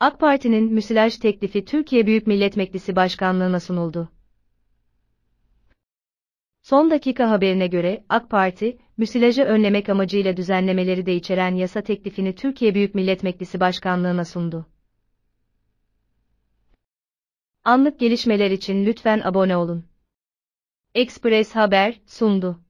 AK Parti'nin müsilaj teklifi Türkiye Büyük Millet Meclisi Başkanlığı'na sunuldu. Son dakika haberine göre AK Parti, müsilajı önlemek amacıyla düzenlemeleri de içeren yasa teklifini Türkiye Büyük Millet Meclisi Başkanlığı'na sundu. Anlık gelişmeler için lütfen abone olun. Express Haber sundu.